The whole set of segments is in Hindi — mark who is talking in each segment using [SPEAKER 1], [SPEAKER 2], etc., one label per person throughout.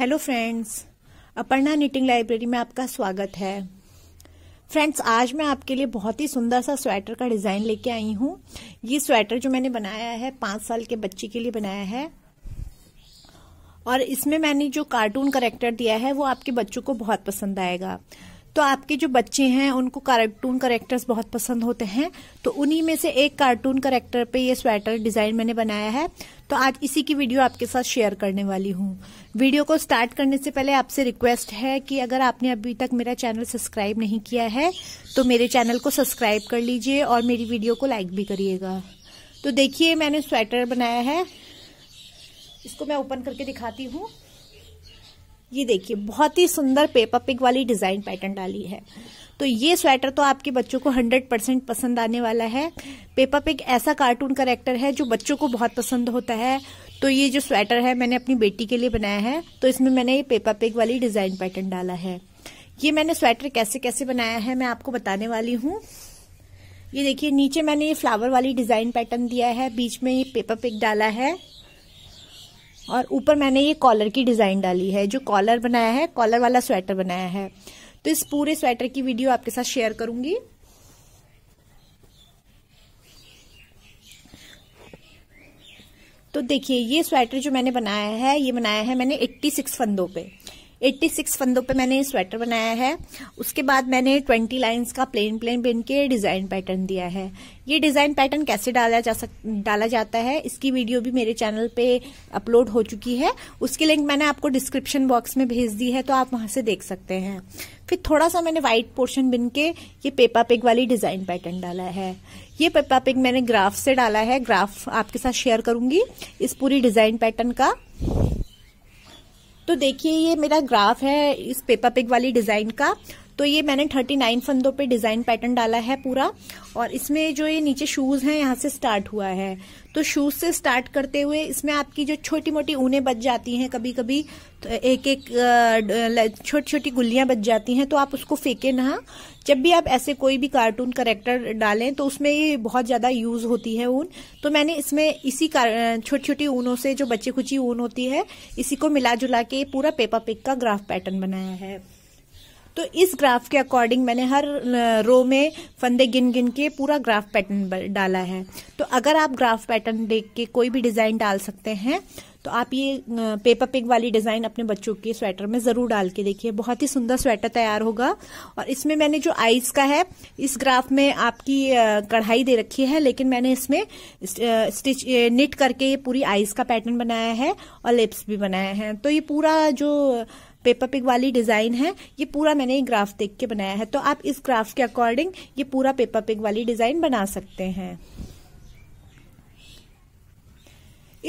[SPEAKER 1] hello friends Aparna knitting library में आपका स्वागत है फ्रेंड्स आज मैं आपके लिए बहुत ही सुंदर सा स्वेटर का डिज़ाइन लेके आई हूँ ये स्वेटर जो मैंने बनाया है पांच साल के बच्चे के लिए बनाया है और इसमें मैंने जो कार्टून करेक्टर दिया है वो आपके बच्चों को बहुत पसंद आएगा तो आपके जो बच्चे हैं उनको कार्टून करेक्टर्स बहुत पसंद होते हैं तो उन्हीं में से एक कार्टून करेक्टर पे ये स्वेटर डिजाइन मैंने बनाया है तो आज इसी की वीडियो आपके साथ शेयर करने वाली हूँ वीडियो को स्टार्ट करने से पहले आपसे रिक्वेस्ट है कि अगर आपने अभी तक मेरा चैनल सब्सक्राइब नहीं किया है तो मेरे चैनल को सब्सक्राइब कर लीजिए और मेरी वीडियो को लाइक भी करिएगा तो देखिए मैंने स्वेटर बनाया है इसको मैं ओपन करके दिखाती हूँ ये देखिए बहुत ही सुंदर पेपर पिक वाली डिजाइन पैटर्न डाली है तो ये स्वेटर तो आपके बच्चों को 100 परसेंट पसंद आने वाला है पेपर पिक ऐसा कार्टून करेक्टर है जो बच्चों को बहुत पसंद होता है तो ये जो स्वेटर है मैंने अपनी बेटी के लिए बनाया है तो इसमें मैंने ये पेपर पिक वाली डिजाइन पैटर्न डाला है ये मैंने स्वेटर कैसे कैसे बनाया है मैं आपको बताने वाली हूँ ये देखिए नीचे मैंने ये फ्लावर वाली डिजाइन पैटर्न दिया है बीच में ये पेपर पिक डाला है और ऊपर मैंने ये कॉलर की डिज़ाइन डाली है जो कॉलर बनाया है कॉलर वाला स्वेटर बनाया है तो इस पूरे स्वेटर की वीडियो आपके साथ शेयर करूंगी तो देखिए ये स्वेटर जो मैंने बनाया है ये बनाया है मैंने 86 फंदों पे 86 फंदों पे मैंने स्वेटर बनाया है उसके बाद मैंने 20 लाइंस का प्लेन प्लेन बिन के डिजाइन पैटर्न दिया है ये डिजाइन पैटर्न कैसे डाला जा सक डाला जाता है इसकी वीडियो भी मेरे चैनल पे अपलोड हो चुकी है उसकी लिंक मैंने आपको डिस्क्रिप्शन बॉक्स में भेज दी है तो आप वहां से देख सकते हैं फिर थोड़ा सा मैंने व्हाइट पोर्शन बिन के ये पेपा पिग वाली डिजाइन पैटर्न डाला है ये पेपा पिग मैंने ग्राफ से डाला है ग्राफ आपके साथ शेयर करूंगी इस पूरी डिजाइन पैटर्न का तो देखिए ये मेरा ग्राफ है इस पेपर पिक वाली डिजाइन का तो ये मैंने थर्टी नाइन फंदों पे डिजाइन पैटर्न डाला है पूरा और इसमें जो ये नीचे शूज हैं यहाँ से स्टार्ट हुआ है तो शूज से स्टार्ट करते हुए इसमें आपकी जो छोटी मोटी ऊने बच जाती हैं कभी कभी तो एक एक छोटी छोटी गुल्लियां बच जाती हैं तो आप उसको फेंके ना जब भी आप ऐसे कोई भी कार्टून करेक्टर डालें तो उसमें ये बहुत ज्यादा यूज होती है ऊन तो मैंने इसमें इसी छोटी छोटी ऊनों से जो बच्चे खुची ऊन होती है इसी को मिला जुला के पूरा पेपर पिक का ग्राफ पैटर्न बनाया है तो इस ग्राफ के अकॉर्डिंग मैंने हर रो में फंदे गिन गिन के पूरा ग्राफ पैटर्न डाला है तो अगर आप ग्राफ पैटर्न देख के कोई भी डिज़ाइन डाल सकते हैं तो आप ये पेपर पिक वाली डिज़ाइन अपने बच्चों के स्वेटर में ज़रूर डाल के देखिए बहुत ही सुंदर स्वेटर तैयार होगा और इसमें मैंने जो आइज का है इस ग्राफ में आपकी कढ़ाई दे रखी है लेकिन मैंने इसमें स्टिच निट करके ये पूरी आइज का पैटर्न बनाया है और लिप्स भी बनाया है तो ये पूरा जो पेपर पिक वाली डिजाइन है ये पूरा मैंने ग्राफ देख के बनाया है तो आप इस ग्राफ के अकॉर्डिंग ये पूरा पेपर पिक वाली डिजाइन बना सकते हैं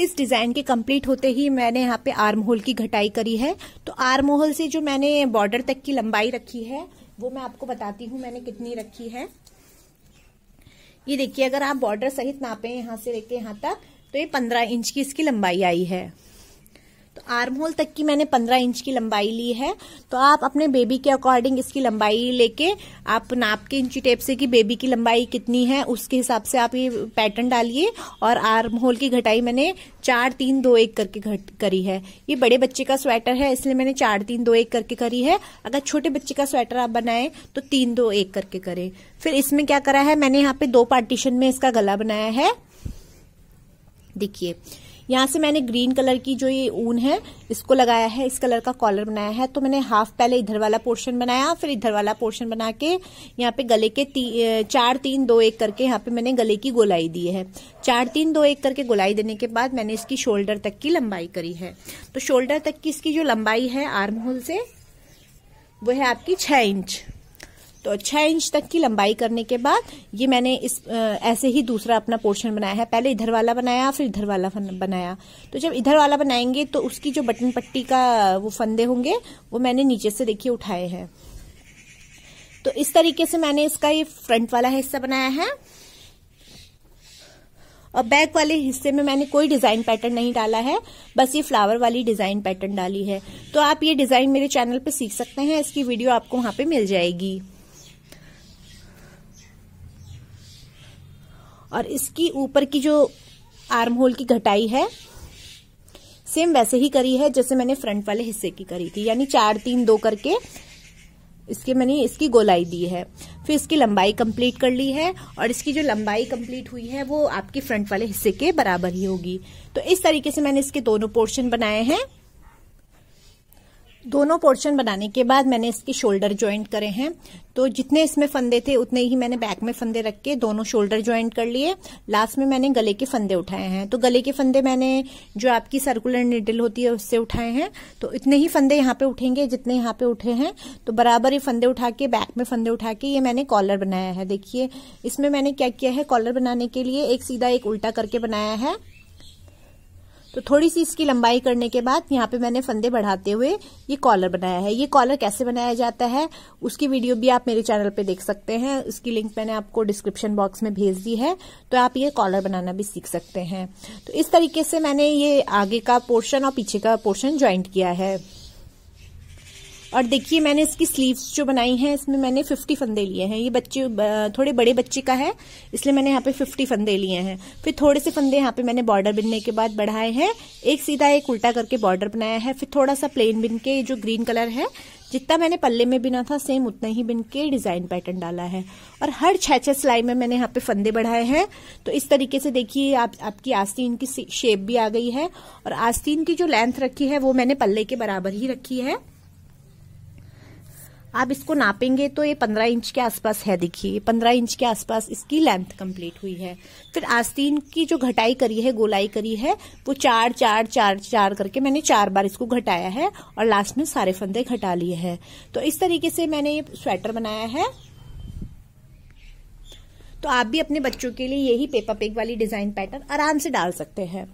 [SPEAKER 1] इस डिजाइन के कंप्लीट होते ही मैंने यहाँ पे आर्म होल की घटाई करी है तो आर्म होल से जो मैंने बॉर्डर तक की लंबाई रखी है वो मैं आपको बताती हूँ मैंने कितनी रखी है ये देखिए अगर आप बॉर्डर सहित नापे यहां से लेके यहां तक तो ये पंद्रह इंच की इसकी लंबाई आई है तो आर्म होल तक की मैंने 15 इंच की लंबाई ली है तो आप अपने बेबी के अकॉर्डिंग इसकी लंबाई लेके आप नाप के इंची टेप से कि बेबी की लंबाई कितनी है उसके हिसाब से आप ये पैटर्न डालिए और आर्म होल की घटाई मैंने चार तीन दो एक करके घट करी है ये बड़े बच्चे का स्वेटर है इसलिए मैंने चार तीन दो एक करके करी है अगर छोटे बच्चे का स्वेटर आप बनाए तो तीन दो एक करके करें फिर इसमें क्या करा है मैंने यहाँ पे दो पार्टीशन में इसका गला बनाया है देखिए यहाँ से मैंने ग्रीन कलर की जो ये ऊन है इसको लगाया है इस कलर का कॉलर बनाया है तो मैंने हाफ पहले इधर वाला पोर्शन बनाया फिर इधर वाला पोर्शन बना के यहाँ पे गले के ती, चार तीन दो एक करके यहाँ पे मैंने गले की गोलाई दी है चार तीन दो एक करके गोलाई देने के बाद मैंने इसकी शोल्डर तक की लंबाई करी है तो शोल्डर तक की इसकी जो लंबाई है आर्म होल से वो है आपकी छह इंच तो छह इंच तक की लंबाई करने के बाद ये मैंने इस ऐसे ही दूसरा अपना पोर्शन बनाया है पहले इधर वाला बनाया फिर इधर वाला बनाया तो जब इधर वाला बनाएंगे तो उसकी जो बटन पट्टी का वो फंदे होंगे वो मैंने नीचे से देखिए उठाए हैं तो इस तरीके से मैंने इसका ये फ्रंट वाला हिस्सा बनाया है और बैक वाले हिस्से में मैंने कोई डिजाइन पैटर्न नहीं डाला है बस ये फ्लावर वाली डिजाइन पैटर्न डाली है तो आप ये डिजाइन मेरे चैनल पे सीख सकते हैं इसकी वीडियो आपको वहां पे मिल जाएगी और इसकी ऊपर की जो आर्म होल की घटाई है सेम वैसे ही करी है जैसे मैंने फ्रंट वाले हिस्से की करी थी यानी चार तीन दो करके इसके मैंने इसकी गोलाई दी है फिर इसकी लंबाई कंप्लीट कर ली है और इसकी जो लंबाई कंप्लीट हुई है वो आपके फ्रंट वाले हिस्से के बराबर ही होगी तो इस तरीके से मैंने इसके दोनों पोर्शन बनाए हैं दोनों पोर्शन बनाने के बाद मैंने इसके शोल्डर ज्वाइंट करे हैं तो जितने इसमें फंदे थे उतने ही मैंने बैक में फंदे रख के दोनों शोल्डर ज्वाइंट कर लिए लास्ट में मैंने गले के फंदे उठाए हैं तो गले के फंदे मैंने जो आपकी सर्कुलर निडल होती है उससे उठाए हैं तो इतने ही फंदे यहाँ पे उठेंगे जितने यहाँ पे उठे हैं तो बराबर ये फंदे उठा के बैक में फंदे उठा के ये मैंने कॉलर बनाया है देखिए इसमें मैंने क्या किया है कॉलर बनाने के लिए एक सीधा एक उल्टा करके बनाया है तो थोड़ी सी इसकी लंबाई करने के बाद यहाँ पे मैंने फंदे बढ़ाते हुए ये कॉलर बनाया है ये कॉलर कैसे बनाया जाता है उसकी वीडियो भी आप मेरे चैनल पे देख सकते हैं उसकी लिंक मैंने आपको डिस्क्रिप्शन बॉक्स में भेज दी है तो आप ये कॉलर बनाना भी सीख सकते हैं तो इस तरीके से मैंने ये आगे का पोर्शन और पीछे का पोर्शन ज्वाइंट किया है और देखिए मैंने इसकी स्लीव्स जो बनाई हैं इसमें मैंने फिफ्टी फंदे लिए हैं ये बच्चे थोड़े बड़े बच्चे का है इसलिए मैंने यहाँ पे फिफ्टी फंदे लिए हैं फिर थोड़े से फंदे यहाँ पे मैंने बॉर्डर बिनने के बाद बढ़ाए हैं एक सीधा एक उल्टा करके बॉर्डर बनाया है फिर थोड़ा सा प्लेन बिन के जो ग्रीन कलर है जितना मैंने पल्ले में बिना था सेम उतना ही बिन के डिजाइन पैटर्न डाला है और हर छह छह सिलाई में मैंने यहाँ पे फंदे बढ़ाए हैं तो इस तरीके से देखिए आप आपकी आस्तीन की शेप भी आ गई है और आस्तीन की जो लेंथ रखी है वो मैंने पल्ले के बराबर ही रखी है आप इसको नापेंगे तो ये पंद्रह इंच के आसपास है देखिए पंद्रह इंच के आसपास इसकी लेंथ कंप्लीट हुई है फिर आस्तीन की जो घटाई करी है गोलाई करी है वो चार चार चार चार करके मैंने चार बार इसको घटाया है और लास्ट में सारे फंदे घटा लिए हैं तो इस तरीके से मैंने ये स्वेटर बनाया है तो आप भी अपने बच्चों के लिए यही पेपर पेक वाली डिज़ाइन पैटर्न आराम से डाल सकते हैं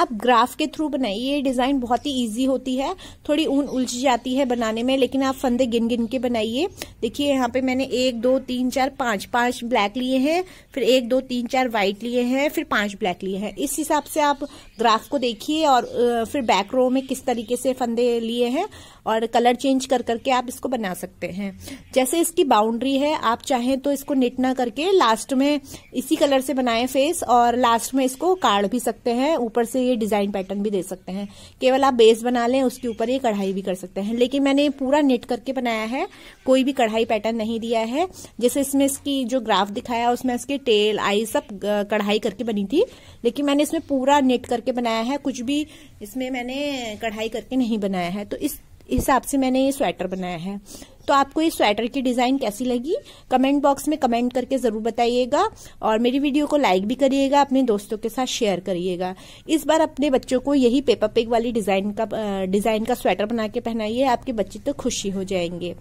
[SPEAKER 1] आप ग्राफ के थ्रू बनाइए ये डिज़ाइन बहुत ही ईजी होती है थोड़ी ऊन उलझ जाती है बनाने में लेकिन आप फंदे गिन गिन के बनाइए देखिए यहाँ पे मैंने एक दो तीन चार पांच पांच ब्लैक लिए हैं फिर एक दो तीन चार व्हाइट लिए हैं फिर पांच ब्लैक लिए हैं इस हिसाब से आप ग्राफ को देखिए और फिर बैक रो में किस तरीके से फंदे लिए हैं और कलर चेंज कर करके आप इसको बना सकते हैं जैसे इसकी बाउंड्री है आप चाहें तो इसको निट ना करके लास्ट में इसी कलर से बनाएं फेस और लास्ट में इसको काट भी सकते हैं ऊपर से ये डिजाइन पैटर्न भी दे सकते हैं केवल आप बेस बना लें उसके ऊपर ये कढ़ाई भी कर सकते हैं लेकिन मैंने पूरा निट करके बनाया है कोई भी कढ़ाई पैटर्न नहीं दिया है जैसे इसमें इसकी जो ग्राफ दिखाया उसमें इसके टेल आई सब कढ़ाई करके बनी थी लेकिन मैंने इसमें पूरा नेट करके बनाया है कुछ भी इसमें मैंने कढ़ाई करके नहीं बनाया है तो इस हिसाब से मैंने ये स्वेटर बनाया है तो आपको ये स्वेटर की डिज़ाइन कैसी लगी कमेंट बॉक्स में कमेंट करके ज़रूर बताइएगा और मेरी वीडियो को लाइक भी करिएगा अपने दोस्तों के साथ शेयर करिएगा इस बार अपने बच्चों को यही पेपर पेक वाली डिज़ाइन का डिज़ाइन का स्वेटर बना के पहनाइए आपके बच्चे तो खुशी हो जाएंगे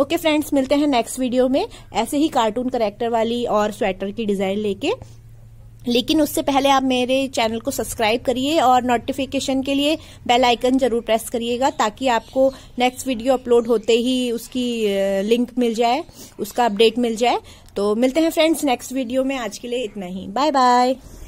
[SPEAKER 1] ओके फ्रेंड्स मिलते हैं नेक्स्ट वीडियो में ऐसे ही कार्टून करेक्टर वाली और स्वेटर की डिज़ाइन लेके लेकिन उससे पहले आप मेरे चैनल को सब्सक्राइब करिए और नोटिफिकेशन के लिए बेल आइकन जरूर प्रेस करिएगा ताकि आपको नेक्स्ट वीडियो अपलोड होते ही उसकी लिंक मिल जाए उसका अपडेट मिल जाए तो मिलते हैं फ्रेंड्स नेक्स्ट वीडियो में आज के लिए इतना ही बाय बाय